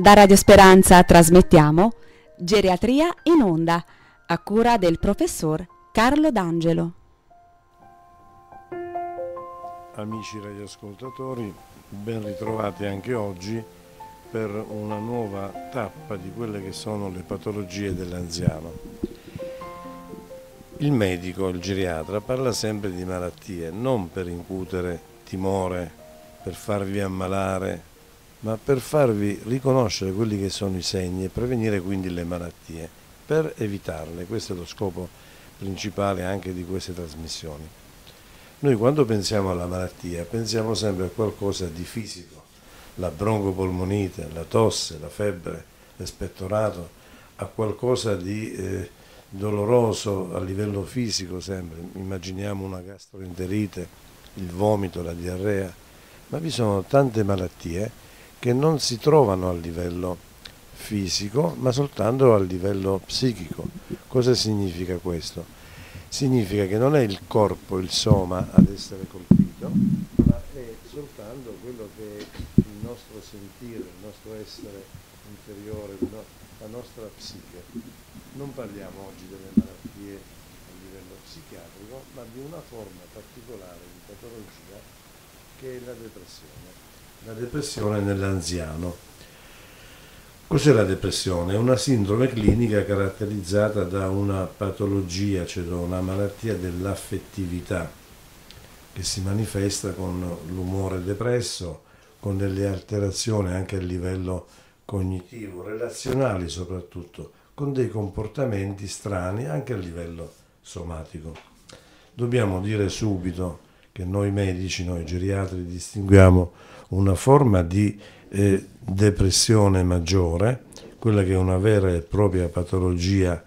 Da Radio Speranza trasmettiamo Geriatria in onda a cura del professor Carlo D'Angelo. Amici radioascoltatori, ben ritrovati anche oggi per una nuova tappa di quelle che sono le patologie dell'anziano. Il medico, il geriatra, parla sempre di malattie, non per incutere timore, per farvi ammalare, ma per farvi riconoscere quelli che sono i segni e prevenire quindi le malattie, per evitarle. Questo è lo scopo principale anche di queste trasmissioni. Noi quando pensiamo alla malattia pensiamo sempre a qualcosa di fisico, la broncopolmonite, la tosse, la febbre, l'espettorato, a qualcosa di eh, doloroso a livello fisico sempre, immaginiamo una gastroenterite, il vomito, la diarrea, ma vi sono tante malattie che non si trovano a livello fisico ma soltanto a livello psichico. Cosa significa questo? Significa che non è il corpo, il soma ad essere colpito, ma è soltanto quello che è il nostro sentire, il nostro essere interiore, la nostra psiche. Non parliamo oggi delle malattie a livello psichiatrico, ma di una forma particolare di patologia che è la depressione la depressione nell'anziano. Cos'è la depressione? È una sindrome clinica caratterizzata da una patologia, cioè da una malattia dell'affettività che si manifesta con l'umore depresso, con delle alterazioni anche a livello cognitivo, relazionali soprattutto, con dei comportamenti strani anche a livello somatico. Dobbiamo dire subito che noi medici, noi geriatri distinguiamo una forma di eh, depressione maggiore, quella che è una vera e propria patologia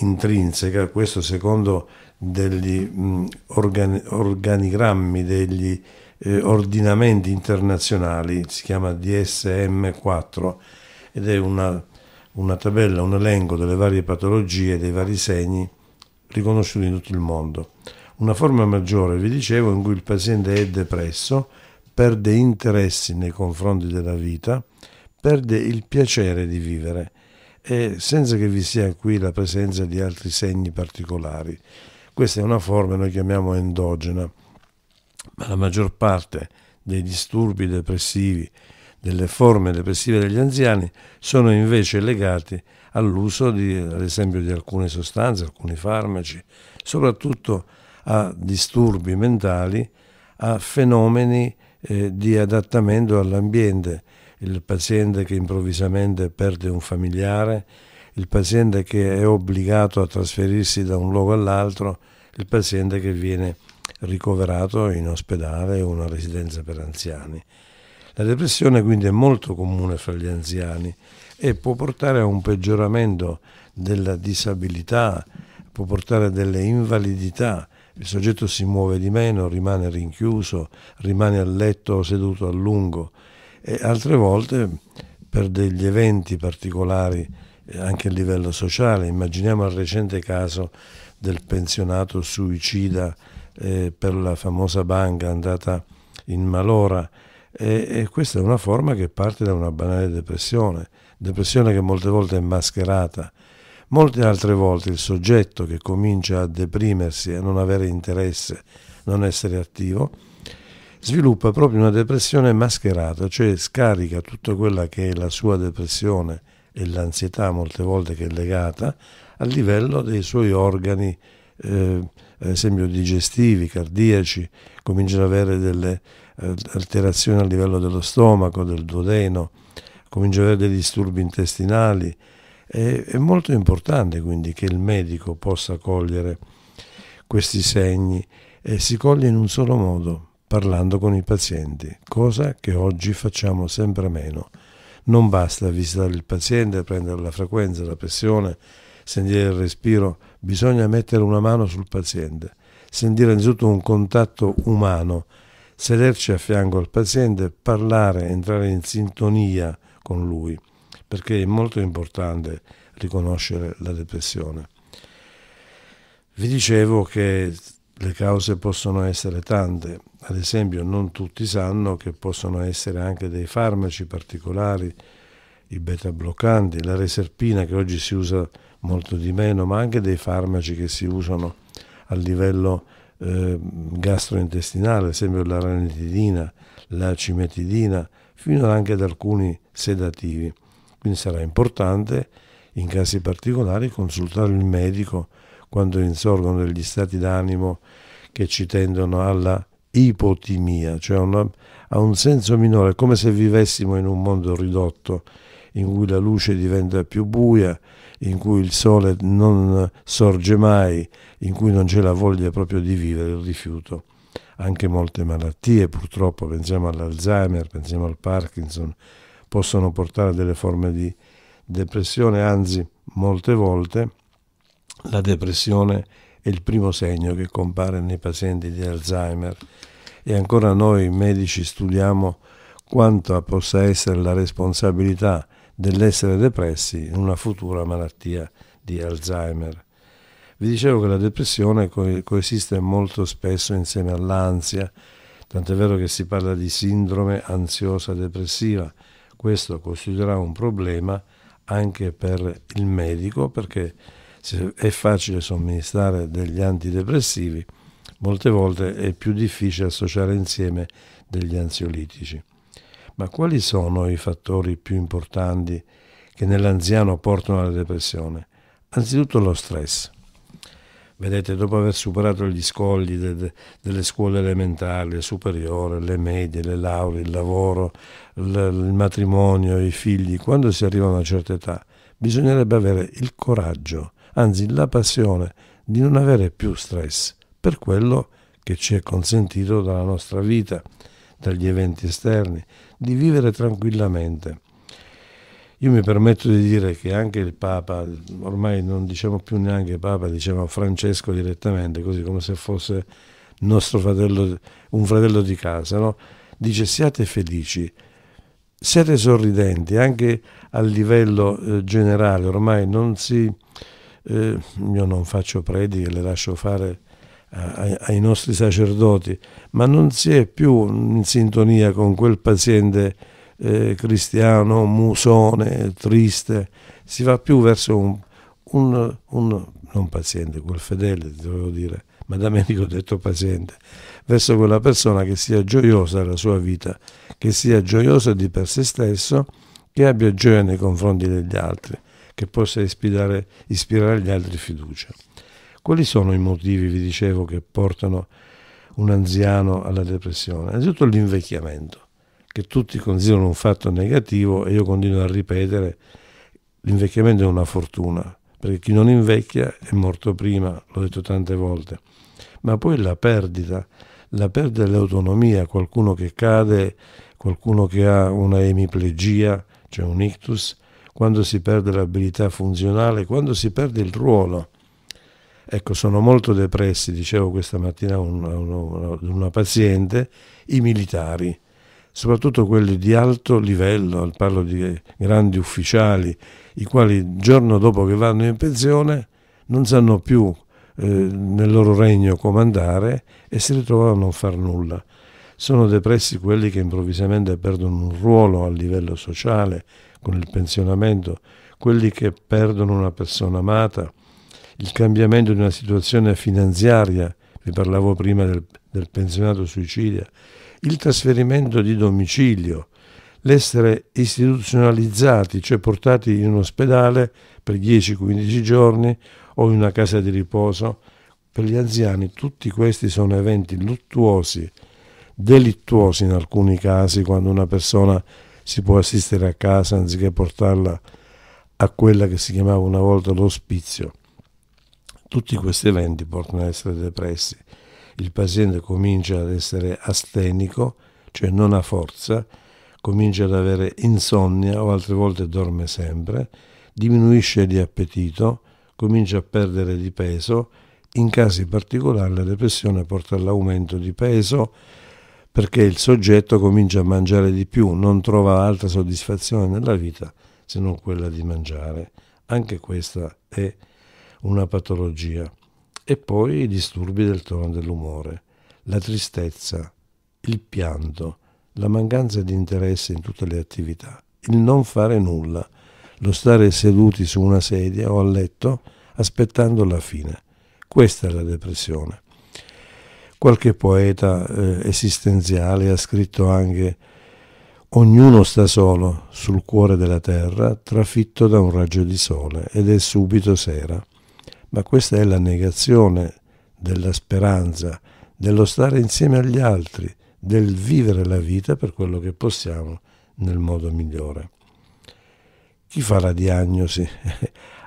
intrinseca, questo secondo degli mh, organi organigrammi, degli eh, ordinamenti internazionali, si chiama DSM4 ed è una, una tabella, un elenco delle varie patologie, dei vari segni riconosciuti in tutto il mondo una forma maggiore, vi dicevo, in cui il paziente è depresso, perde interessi nei confronti della vita, perde il piacere di vivere e senza che vi sia qui la presenza di altri segni particolari. Questa è una forma che noi chiamiamo endogena, ma la maggior parte dei disturbi depressivi, delle forme depressive degli anziani, sono invece legati all'uso di, ad esempio, di alcune sostanze, alcuni farmaci, soprattutto a disturbi mentali, a fenomeni eh, di adattamento all'ambiente, il paziente che improvvisamente perde un familiare, il paziente che è obbligato a trasferirsi da un luogo all'altro, il paziente che viene ricoverato in ospedale o una residenza per anziani. La depressione quindi è molto comune fra gli anziani e può portare a un peggioramento della disabilità, può portare a delle invalidità, il soggetto si muove di meno, rimane rinchiuso, rimane a letto seduto a lungo e altre volte per degli eventi particolari eh, anche a livello sociale. Immaginiamo il recente caso del pensionato suicida eh, per la famosa banca andata in malora e, e questa è una forma che parte da una banale depressione, depressione che molte volte è mascherata Molte altre volte il soggetto che comincia a deprimersi, a non avere interesse, non essere attivo, sviluppa proprio una depressione mascherata, cioè scarica tutta quella che è la sua depressione e l'ansietà molte volte che è legata a livello dei suoi organi, eh, ad esempio digestivi, cardiaci, comincia ad avere delle eh, alterazioni a livello dello stomaco, del duodeno, comincia ad avere dei disturbi intestinali, è, molto importante quindi che il medico possa cogliere questi segni e si coglie in un solo modo, parlando con i pazienti, cosa che oggi facciamo sempre meno. Non basta visitare il paziente, prendere la frequenza, la pressione, sentire il respiro, bisogna mettere una mano sul paziente, sentire innanzitutto un contatto umano, sederci a fianco al paziente, parlare, entrare in sintonia con lui perché è molto importante riconoscere la depressione. Vi dicevo che le cause possono essere tante, ad esempio non tutti sanno che possono essere anche dei farmaci particolari, i beta bloccanti, la reserpina che oggi si usa molto di meno, ma anche dei farmaci che si usano a livello eh, gastrointestinale, ad esempio la ranitidina, la cimetidina, fino anche ad alcuni sedativi. Quindi sarà importante in casi particolari consultare il medico quando insorgono degli stati d'animo che ci tendono alla ipotimia, cioè una, a un senso minore, come se vivessimo in un mondo ridotto in cui la luce diventa più buia, in cui il sole non sorge mai, in cui non c'è la voglia proprio di vivere, il rifiuto. Anche molte malattie purtroppo, pensiamo all'Alzheimer, pensiamo al Parkinson, possono portare a delle forme di depressione, anzi molte volte la depressione è il primo segno che compare nei pazienti di Alzheimer e ancora noi medici studiamo quanto possa essere la responsabilità dell'essere depressi in una futura malattia di Alzheimer. Vi dicevo che la depressione co- coesiste molto spesso insieme all'ansia, tant'è vero che si parla di sindrome ansiosa depressiva, questo costituirà un problema anche per il medico perché se è facile somministrare degli antidepressivi, molte volte è più difficile associare insieme degli ansiolitici. Ma quali sono i fattori più importanti che nell'anziano portano alla depressione? Anzitutto lo stress. Vedete, dopo aver superato gli scogli de, de, delle scuole elementari, le superiori, le medie, le lauree, il lavoro, l, il matrimonio, i figli, quando si arriva a una certa età, bisognerebbe avere il coraggio, anzi la passione, di non avere più stress per quello che ci è consentito dalla nostra vita, dagli eventi esterni, di vivere tranquillamente io mi permetto di dire che anche il Papa, ormai non diciamo più neanche Papa, diciamo Francesco direttamente, così come se fosse nostro fratello, un fratello di casa, no? dice siate felici, siate sorridenti anche a livello eh, generale, ormai non si... Eh, io non faccio prediche, le lascio fare ai, ai nostri sacerdoti, ma non si è più in sintonia con quel paziente eh, cristiano, musone, triste, si va più verso un, un, un non paziente, quel fedele, ti dovevo dire, ma da medico ho detto paziente, verso quella persona che sia gioiosa della sua vita, che sia gioiosa di per se stesso, che abbia gioia nei confronti degli altri, che possa ispirare, ispirare gli altri fiducia. Quali sono i motivi, vi dicevo, che portano un anziano alla depressione? Innanzitutto l'invecchiamento che tutti considerano un fatto negativo e io continuo a ripetere, l'invecchiamento è una fortuna, perché chi non invecchia è morto prima, l'ho detto tante volte, ma poi la perdita, la perdita dell'autonomia, qualcuno che cade, qualcuno che ha una emiplegia, cioè un ictus, quando si perde l'abilità funzionale, quando si perde il ruolo. Ecco, sono molto depressi, dicevo questa mattina a una, una, una paziente, i militari soprattutto quelli di alto livello, parlo di grandi ufficiali, i quali giorno dopo che vanno in pensione non sanno più eh, nel loro regno comandare e si ritrovano a non far nulla. Sono depressi quelli che improvvisamente perdono un ruolo a livello sociale con il pensionamento, quelli che perdono una persona amata, il cambiamento di una situazione finanziaria, vi parlavo prima del, del pensionato suicidia, il trasferimento di domicilio, l'essere istituzionalizzati, cioè portati in un ospedale per 10-15 giorni o in una casa di riposo. Per gli anziani tutti questi sono eventi luttuosi, delittuosi in alcuni casi, quando una persona si può assistere a casa anziché portarla a quella che si chiamava una volta l'ospizio. Tutti questi eventi portano ad essere depressi il paziente comincia ad essere astenico, cioè non ha forza, comincia ad avere insonnia o altre volte dorme sempre, diminuisce di appetito, comincia a perdere di peso, in casi particolari la depressione porta all'aumento di peso perché il soggetto comincia a mangiare di più, non trova altra soddisfazione nella vita se non quella di mangiare. Anche questa è una patologia e poi i disturbi del tono dell'umore, la tristezza, il pianto, la mancanza di interesse in tutte le attività, il non fare nulla, lo stare seduti su una sedia o a letto aspettando la fine. Questa è la depressione. Qualche poeta eh, esistenziale ha scritto anche Ognuno sta solo sul cuore della terra, trafitto da un raggio di sole, ed è subito sera ma questa è la negazione della speranza, dello stare insieme agli altri, del vivere la vita per quello che possiamo nel modo migliore. Chi fa la diagnosi?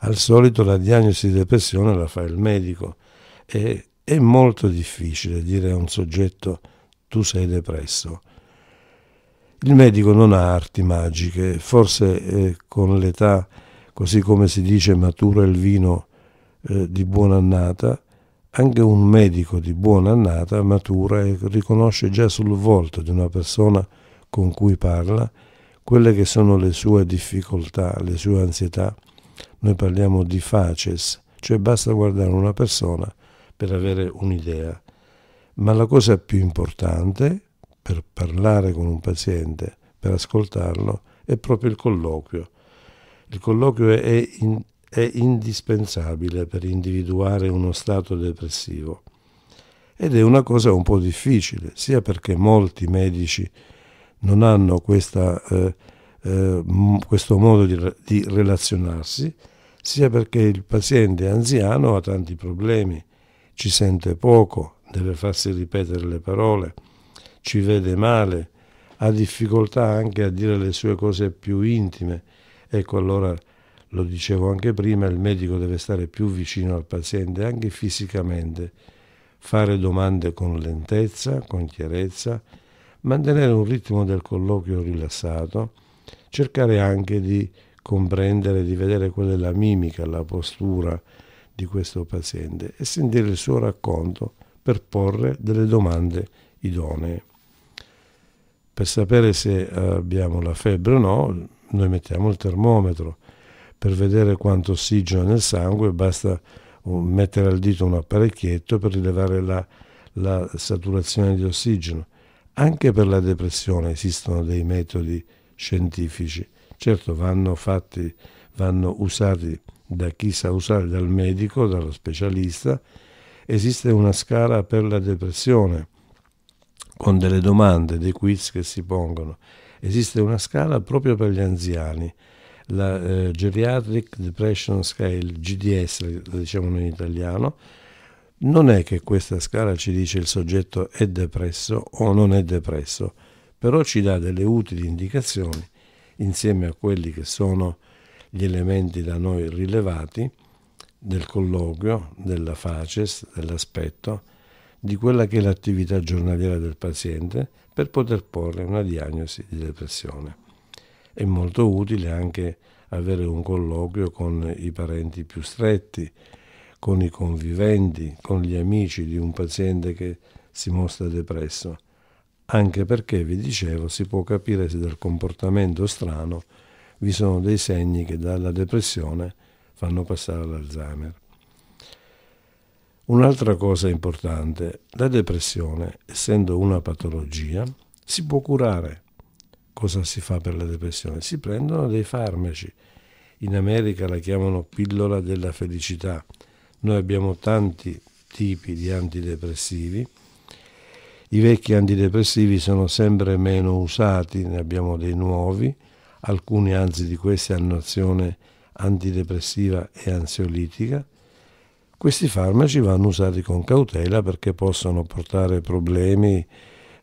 Al solito la diagnosi di depressione la fa il medico e è molto difficile dire a un soggetto tu sei depresso. Il medico non ha arti magiche, forse eh, con l'età, così come si dice matura il vino eh, di buona annata, anche un medico di buona annata matura e riconosce già sul volto di una persona con cui parla quelle che sono le sue difficoltà, le sue ansietà. Noi parliamo di faces, cioè basta guardare una persona per avere un'idea. Ma la cosa più importante per parlare con un paziente, per ascoltarlo, è proprio il colloquio. Il colloquio è in, è indispensabile per individuare uno stato depressivo. Ed è una cosa un po' difficile, sia perché molti medici non hanno questa, eh, eh, questo modo di, di relazionarsi, sia perché il paziente anziano ha tanti problemi, ci sente poco, deve farsi ripetere le parole, ci vede male, ha difficoltà anche a dire le sue cose più intime. Ecco allora lo dicevo anche prima, il medico deve stare più vicino al paziente anche fisicamente, fare domande con lentezza, con chiarezza, mantenere un ritmo del colloquio rilassato, cercare anche di comprendere, di vedere qual è la mimica, la postura di questo paziente e sentire il suo racconto per porre delle domande idonee. Per sapere se abbiamo la febbre o no, noi mettiamo il termometro per vedere quanto ossigeno nel sangue, basta um, mettere al dito un apparecchietto per rilevare la, la saturazione di ossigeno. Anche per la depressione esistono dei metodi scientifici, certo vanno fatti, vanno usati da chi sa usare, dal medico, dallo specialista. Esiste una scala per la depressione con delle domande, dei quiz che si pongono. Esiste una scala proprio per gli anziani la eh, Geriatric Depression Scale, GDS la diciamo in italiano, non è che questa scala ci dice il soggetto è depresso o non è depresso, però ci dà delle utili indicazioni insieme a quelli che sono gli elementi da noi rilevati del colloquio, della faces, dell'aspetto, di quella che è l'attività giornaliera del paziente per poter porre una diagnosi di depressione è molto utile anche avere un colloquio con i parenti più stretti, con i conviventi, con gli amici di un paziente che si mostra depresso, anche perché, vi dicevo, si può capire se dal comportamento strano vi sono dei segni che dalla depressione fanno passare l'Alzheimer. Un'altra cosa importante, la depressione, essendo una patologia, si può curare Cosa si fa per la depressione? Si prendono dei farmaci. In America la chiamano pillola della felicità. Noi abbiamo tanti tipi di antidepressivi. I vecchi antidepressivi sono sempre meno usati, ne abbiamo dei nuovi, alcuni anzi di questi hanno azione antidepressiva e ansiolitica. Questi farmaci vanno usati con cautela perché possono portare problemi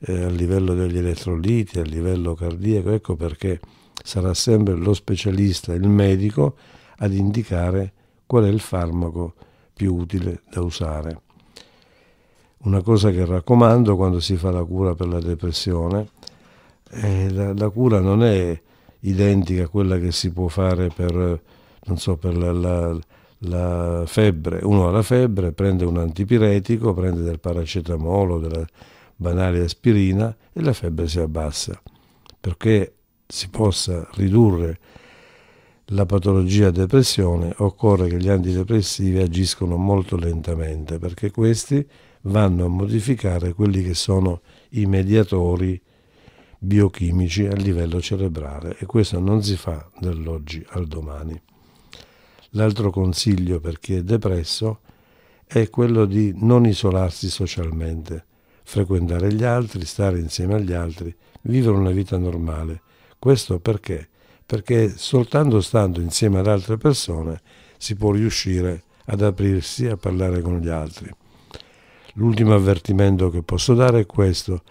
eh, a livello degli elettroliti, a livello cardiaco, ecco perché sarà sempre lo specialista, il medico, ad indicare qual è il farmaco più utile da usare. Una cosa che raccomando quando si fa la cura per la depressione, eh, la, la, cura non è identica a quella che si può fare per, so, per la, la, la, febbre. Uno ha la febbre, prende un antipiretico, prende del paracetamolo, della banale aspirina e la febbre si abbassa. Perché si possa ridurre la patologia depressione occorre che gli antidepressivi agiscono molto lentamente perché questi vanno a modificare quelli che sono i mediatori biochimici a livello cerebrale e questo non si fa dall'oggi al domani. L'altro consiglio per chi è depresso è quello di non isolarsi socialmente, frequentare gli altri, stare insieme agli altri, vivere una vita normale. Questo perché? Perché soltanto stando insieme ad altre persone si può riuscire ad aprirsi a parlare con gli altri. L'ultimo avvertimento che posso dare è questo.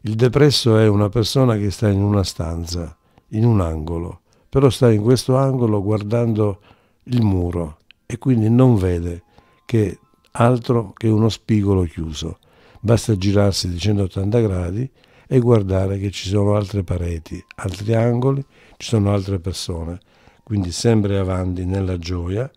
Il depresso è una persona che sta in una stanza, in un angolo, però sta in questo angolo guardando il muro e quindi non vede che altro che uno spigolo chiuso. Basta girarsi di 180 gradi e guardare che ci sono altre pareti, altri angoli, ci sono altre persone. Quindi sempre avanti nella gioia,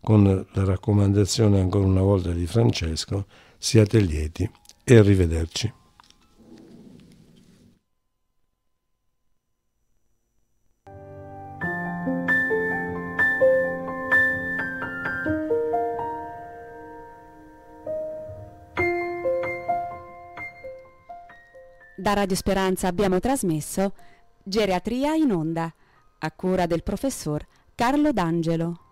con la raccomandazione ancora una volta di Francesco, siate lieti e arrivederci. Da Radio Speranza abbiamo trasmesso Geriatria in onda, a cura del professor Carlo D'Angelo.